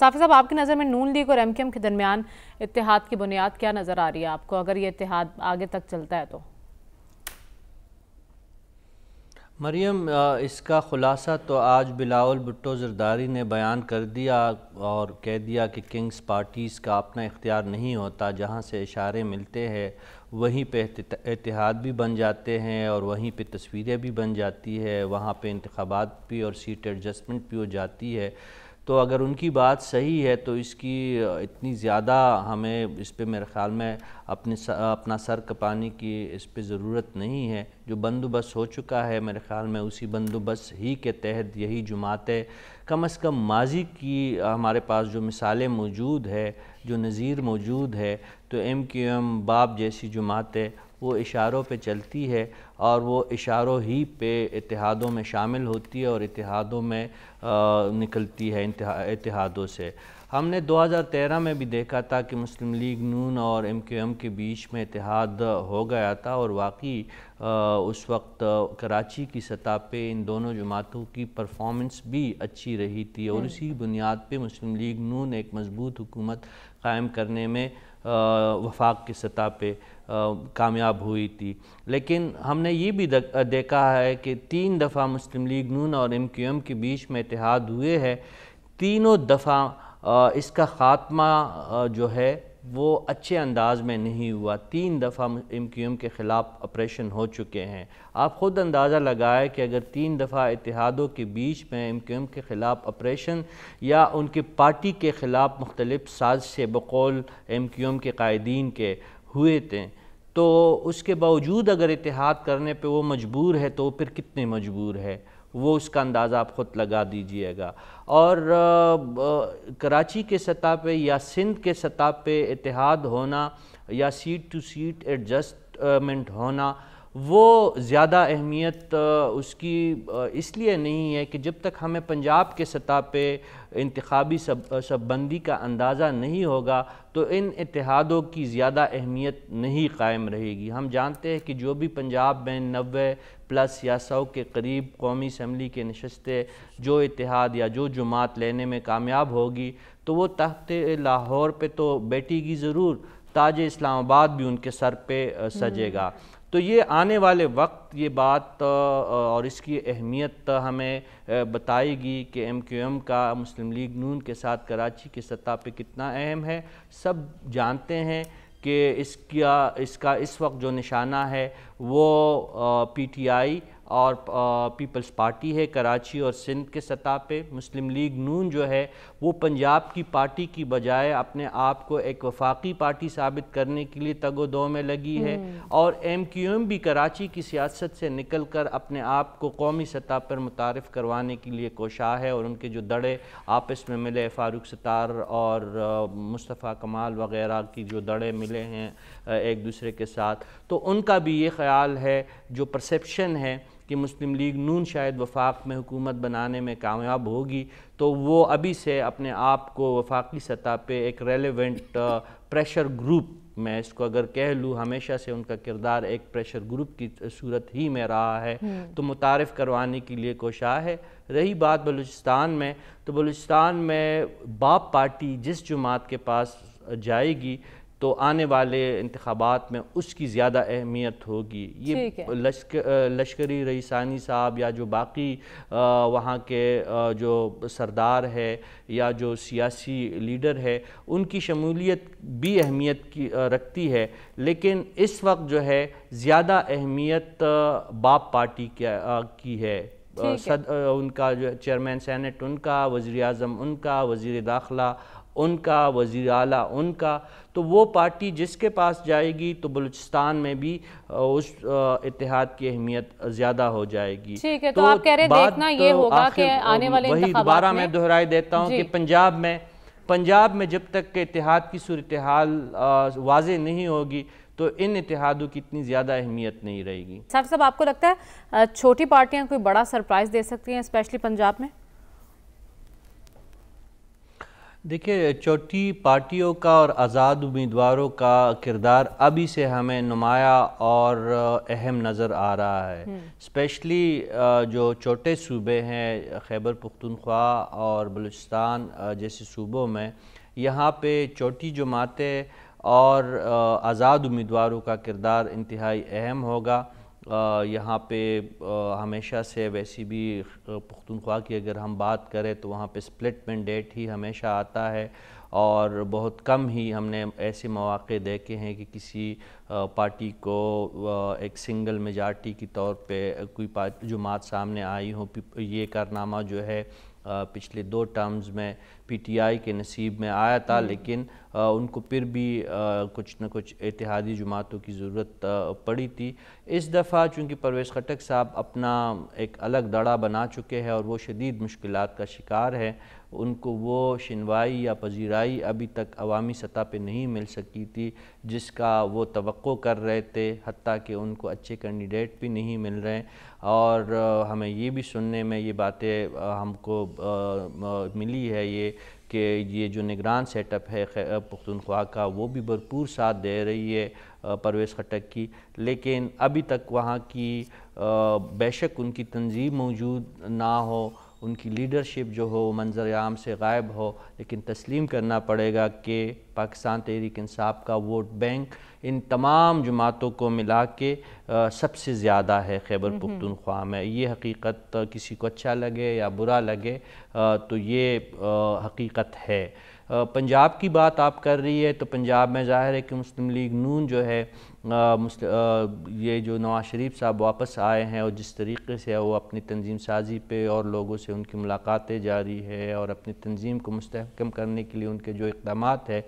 साफी साहब आपकी नज़र में नून लीग और एम के दरमियान इतिहाद की बुनियाद क्या नज़र आ रही है आपको अगर ये इतिहाद आगे तक चलता है तो मरियम इसका ख़ुलासा तो आज बिलावल भुट्टो जरदारी ने बयान कर दिया और कह दिया कि किंग्स पार्टीज़ का अपना इख्तियार नहीं होता जहां से इशारे मिलते हैं वहीं पे इतिहाद भी बन जाते हैं और वहीं पे तस्वीरें भी बन जाती है वहां पे इंतबात भी और सीट एडजस्टमेंट भी हो जाती है तो अगर उनकी बात सही है तो इसकी इतनी ज़्यादा हमें इस पर मेरे ख़्याल में अपने अपना सर कपाने की इस पर ज़रूरत नहीं है जो बंदोबस्त हो चुका है मेरे ख़्याल में उसी बंदोबस्त ही के तहत यही जुमातें कम अज़ कम माजी की हमारे पास जो मिसालें मौजूद है जो नज़ीर मौजूद है तो एम क्यू एम बाप जैसी जुमातें वो इशारों पे चलती है और वो इशारों ही पे इतिहादों में शामिल होती है और इतिहादों में आ, निकलती है इतिहादों से हमने 2013 में भी देखा था कि मुस्लिम लीग नून और एम क्यू एम के बीच में इतिहाद हो गया था और वाकई उस वक्त कराची की सतह पे इन दोनों जमातों की परफॉर्मेंस भी अच्छी रही थी और इसी हम्म। बुनियाद पे मुस्लिम लीग नून एक मजबूत हुकूमत कायम करने में वफाक की सतह पे कामयाब हुई थी लेकिन हमने ये भी देखा है कि तीन दफ़ा मुस्लिम लीग नून और एम क्यू एम के बीच में इतिहाद हुए है तीनों दफ़ा इसका ख़ात्मा जो है वो अच्छे अंदाज में नहीं हुआ तीन दफ़ा एम क्यू एम के ख़िलाफ़ ऑपरेशन हो चुके हैं आप ख़ुद अंदाज़ा लगाए कि अगर तीन दफ़ा इतिहादों के बीच में एम क्यू एम के ख़िलाफ़ ऑपरेशन या उनकी पार्टी के ख़िलाफ़ मुख्तलिफ साज से बकौल एम क्यू एम के कायदीन के हुए थे तो उसके बावजूद अगर इतिहाद करने पर वो मजबूर है तो फिर कितने मजबूर है वो उसका अंदाज़ा आप ख़ुद लगा दीजिएगा और आ, आ, कराची के सतह पे या सिंध के सतह पे इतिहाद होना या सीट टू सीट एडजस्टमेंट होना वो ज़्यादा अहमियत उसकी इसलिए नहीं है कि जब तक हमें पंजाब के सतह पे इंतबी सब सबबंदी का अंदाज़ा नहीं होगा तो इन इतिहादों की ज़्यादा अहमियत नहीं कायम रहेगी हम जानते हैं कि जो भी पंजाब में नबे प्लस या सौ के करीब कौमी असम्बली के नशस्तें जो इतिहाद या जो जुमात लेने में कामयाब होगी तो वो तख्त लाहौर पर तो बैठेगी ज़रूर ताज इस्लामाबाद भी उनके सर पर सजेगा हम्म। तो ये आने वाले वक्त ये बात और इसकी अहमियत हमें बताएगी कि एम क्यू एम का मुस्लिम लीग नून के साथ कराची की सतह पे कितना अहम है सब जानते हैं कि इसका इसका इस वक्त जो निशाना है वो पीटीआई और पीपल्स पार्टी है कराची और सिंध के सतह पे मुस्लिम लीग नून जो है वो पंजाब की पार्टी की बजाय अपने आप को एक वफाकी पार्टी साबित करने के लिए दो में लगी है हम्म। और एम क्यू एम भी कराची की सियासत से निकल कर अपने आप को कौमी सतह पर मुतारफ़ करवाने के लिए कोशा है और उनके जो दड़े आपस में मिले फारूक सतार और मुस्तफ़ा कमाल वगैरह की जो दड़े मिले हैं एक दूसरे के साथ तो उनका भी ये ख्याल है जो परसेप्शन है कि मुस्लिम लीग नून शायद वफाक में हुकूमत बनाने में कामयाब होगी तो वो अभी से अपने आप को वफाकी सतह पे एक रेलेवेंट प्रेशर ग्रुप मैं इसको अगर कह लूँ हमेशा से उनका किरदार एक प्रेशर ग्रुप की सूरत ही में रहा है हम्म। तो मुतारफ़ करवाने के लिए कोशा है रही बात बलूचिस्तान में तो बलूचिस्तान में बाप पार्टी जिस जमात के पास जाएगी तो आने वाले इंतबात में उसकी ज़्यादा अहमियत होगी ये लश्क लश्करी रईसानी साहब या जो बाकी वहाँ के जो सरदार है या जो सियासी लीडर है उनकी शमूलियत भी अहमियत की रखती है लेकिन इस वक्त जो है ज़्यादा अहमियत बाप पार्टी की है सद उनका जो चेयरमैन सैनट उनका वज़ी अजम उनका वज़ी दाखिला उनका वज़ी अल उनका तो वो पार्टी जिसके पास जाएगी तो बलूचिस्तान में भी उस इतिहाद की अहमियत ज़्यादा हो जाएगी ठीक है तो, तो आप कह रहे देखना तो ये होगा कि आने वाले वही दोबारा मैं दोहराई देता हूँ कि पंजाब में पंजाब में जब तक के इतिहाद की सूरत हाल वाज नहीं होगी तो इन इतिहादों की इतनी ज़्यादा अहमियत नहीं रहेगी साहब साहब आपको लगता है छोटी पार्टियाँ कोई बड़ा सरप्राइज़ दे सकती हैं स्पेशली पंजाब में देखिए चौथी पार्टियों का और आज़ाद उम्मीदवारों का किरदार अभी से हमें नुमाया और अहम नज़र आ रहा है हम्म। स्पेशली जो छोटे सूबे हैं खैबर पुख्तनख्वा और बलूचिस्तान जैसे सूबों में यहाँ पे चोटी जमातें और आज़ाद उम्मीदवारों का किरदार इंतहाई अहम होगा यहाँ पे हमेशा से वैसी भी पुख्तनख्वा की अगर हम बात करें तो वहाँ पे स्प्लिट मैंडेट ही हमेशा आता है और बहुत कम ही हमने ऐसे मौाक़े देखे हैं कि किसी पार्टी को एक सिंगल मेजार्टी की तौर पे कोई जमात सामने आई हो ये कारनामा जो है पिछले दो टर्म्स में पीटीआई के नसीब में आया था हम्म। लेकिन उनको फिर भी कुछ न कुछ इतिहादी जमातों की ज़रूरत पड़ी थी इस दफ़ा चूँकि परवेज़ खटक साहब अपना एक अलग दड़ा बना चुके हैं और वो शदीद मुश्किल का शिकार है उनको वो शनवाई या पजीराई अभी तक अवामी सतह पर नहीं मिल सकी थी जिसका वो तो कर रहे थे हती कि उनको अच्छे कैंडिडेट भी नहीं मिल रहे और हमें ये भी सुनने में ये बातें हमको मिली है ये कि ये जो निगरान सेटअप है पुख्तनख्वा का वो भी भरपूर साथ दे रही है परवेज़ खटक की लेकिन अभी तक वहाँ की बेशक उनकी तंजीम मौजूद ना हो उनकी लीडरशिप जो हो मंजर आम से गायब हो लेकिन तस्लीम करना पड़ेगा कि पाकिस्तान तहरीक इंसाफ का वोट बैंक इन तमाम जमातों को मिला के सबसे ज़्यादा है खैबर पुख्तनख्वा में ये हकीकत किसी को अच्छा लगे या बुरा लगे आ, तो ये आ, हकीकत है पंजाब की बात आप कर रही है तो पंजाब में जाहिर है कि मुस्लिम लीग नून जो है आ, ये जो नवाज शरीफ साहब वापस आए हैं और जिस तरीके से वो अपनी तंजीम साजी पे और लोगों से उनकी मुलाकातें जारी है और अपनी तंजीम को मुस्तकम करने के लिए उनके जो इकदाम है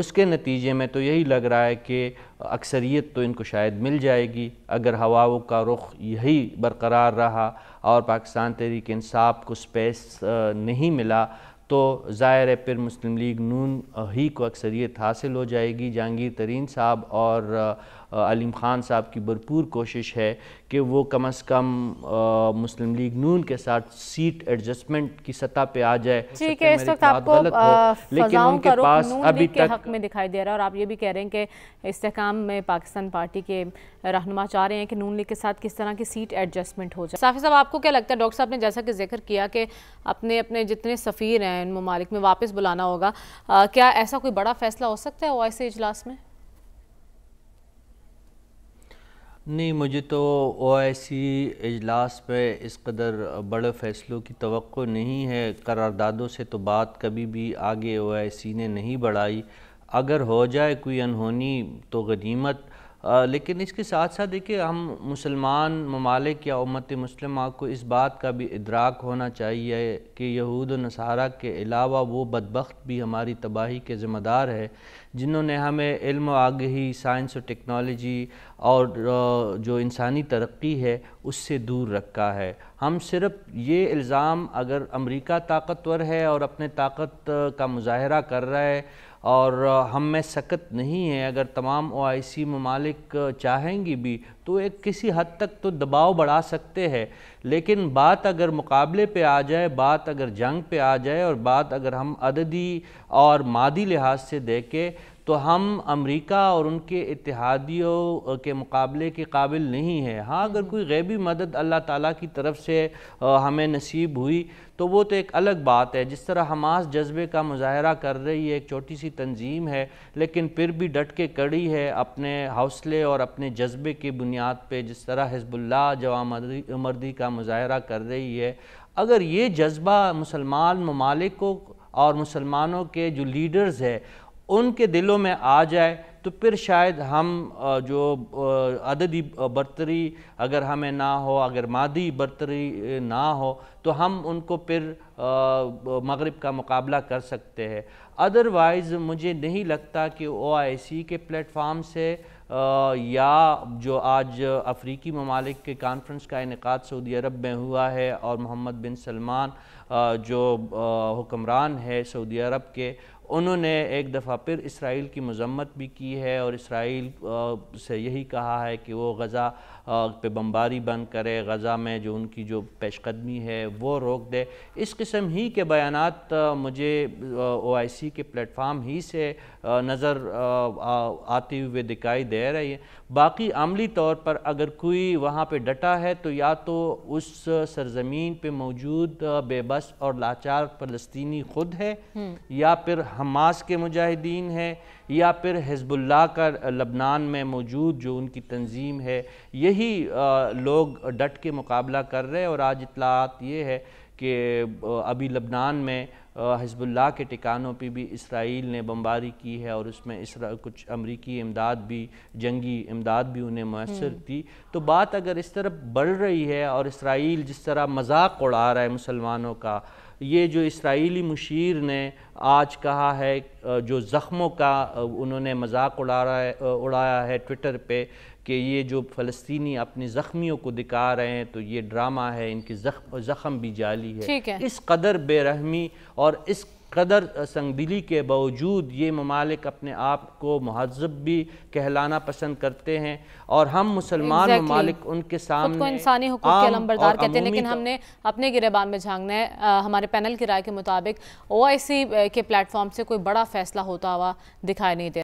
उसके नतीजे में तो यही लग रहा है कि अक्सरियत तो इनको शायद मिल जाएगी अगर हवाओं का रुख यही बरकरार रहा और पाकिस्तान तहरीक इंसाफ को स्पेस नहीं मिला तो ज़ाहिर है फिर मुस्लिम लीग नून ही को अक्सरियत हासिल हो जाएगी जहांगीर तरीन साहब और अलीम ख़ान साहब की भरपूर कोशिश है कि वो कम अज़ कम मुस्लिम लीग नून के साथ सीट एडजस्टमेंट की सतह पे आ जाए ठीक है इस वक्त आपको लेकिन उनके पास अभी तक हक में दिखाई दे रहा है और आप ये भी कह रहे हैं कि इसकाम में पाकिस्तान पार्टी के रहनुमा चाह रहे हैं कि नून लीग के साथ किस तरह की सीट एडजस्टमेंट हो जाए साफी साहब आपको क्या लगता है डॉक्टर साहब ने जैसा कि जिक्र किया कि अपने अपने जितने सफ़ीर हैं इन ममालिक में वापस बुलाना होगा क्या ऐसा कोई बड़ा फैसला हो सकता है ओ आई सी इजलास में नहीं मुझे तो ओ आई सी इजलास पर इस कदर बड़े फ़ैसलों की तो नहीं है करारदादों से तो बात कभी भी आगे ओ आई सी ने नहीं बढ़ाई अगर हो जाए कोई अनहोनी तो गनीमत लेकिन इसके साथ साथ देखिए हम मुसलमान ममालिक या उम्मत मुस्लिम को इस बात का भी इदराक होना चाहिए कि यहूद नसारा के अलावा वो बदबख्त भी हमारी तबाही के ज़िम्मेदार है जिन्होंने हमें इल्म आगही साइंस और टेक्नोलॉजी और जो इंसानी तरक्की है उससे दूर रखा है हम सिर्फ ये इल्ज़ाम अगर अमेरिका ताकतवर है और अपने ताकत का मुजाहरा कर रहा है और हम में सकत नहीं है अगर तमाम ओ आई सी ममालिक चाहेंगी भी तो एक किसी हद तक तो दबाव बढ़ा सकते हैं लेकिन बात अगर मुकाबले पे आ जाए बात अगर जंग पे आ जाए और बात अगर हम अददी और मादी लिहाज से देखें तो हम अमेरिका और उनके इतिहादियों के मुकाबले के काबिल नहीं है हाँ अगर हम्म। कोई गैबी मदद अल्लाह ताला की तरफ से हमें नसीब हुई तो वो तो एक अलग बात है जिस तरह हमास जज्बे का मुजाहरा कर रही है एक छोटी सी तंजीम है लेकिन फिर भी डट के कड़ी है अपने हौसले और अपने जज्बे की बुनियाद पर जिस तरह हिजबुल्ला जवा मर्दी का मुजाहरा कर रही है अगर ये जज्बा मुसलमान ममालिक और मुसलमानों के जो लीडर्स है उनके दिलों में आ जाए तो फिर शायद हम जो अददी बरतरी अगर हमें ना हो अगर मादी बरतरी ना हो तो हम उनको फिर मगरब का मुकाबला कर सकते हैं अदरवाइज़ मुझे नहीं लगता कि ओ आई सी के प्लेटफार्म से या जो आज अफ्रीकी ममालिक के कॉन्फ्रेंस का इनका सऊदी अरब में हुआ है और मोहम्मद बिन सलमान जो हुक्मरान है सऊदी अरब के उन्होंने एक दफ़ा फिर इसराइल की मजम्मत भी की है और इसराइल से यही कहा है कि वो गज़ा पे बमबारी बंद करे गज़ा में जो उनकी जो पेशकदमी है वो रोक दे इस किस्म ही के बयान मुझे ओ आई सी के प्लेटफार्म ही से नज़र आते हुए दिखाई दे रही है बाकी अमली तौर पर अगर कोई वहाँ पर डटा है तो या तो उस सरजमीन पर मौजूद बेबस और लाचार फलस्तनी ख़ुद है हम्म। या फिर हमास के मुजाहिदीन है या फिर हिजबुल्ला का लबनान में मौजूद जो उनकी तंजीम है यही लोग डट के मुकाबला कर रहे हैं और आज इतलात ये है कि अभी लबनान में हिजबुल्ला के ठिकानों पर भी इसराइल ने बमबारी की है और उसमें इसरा कुछ अमरीकी इमदाद भी जंगी इमदाद भी उन्हें मैसर थी हम्म। तो बात अगर इस तरफ बढ़ रही है और इसराइल जिस तरह मजाक उड़ा रहा है मुसलमानों का ये जो इसराइली मुशीर ने आज कहा है जो ज़ख्मों का उन्होंने मजाक उड़ा रहा है उड़ाया है ट्विटर पे कि ये जो फ़लस्तीनी अपने ज़ख्मियों को दिखा रहे हैं तो ये ड्रामा है इनकी ज़ख्म ज़ख़्म भी जाली है इस कदर बेरहमी और इस कदर संगदिली के बावजूद ये ममालिक अपने आप को महजब भी कहलाना पसंद करते हैं और हम मुसलमान exactly. ममालिक उनके सामने इंसानी बरदार कहते हैं लेकिन हमने अपने गिरेबान में झांकना है हमारे पैनल की राय के मुताबिक ओ आई सी के प्लेटफॉर्म से कोई बड़ा फैसला होता हुआ दिखाई नहीं दे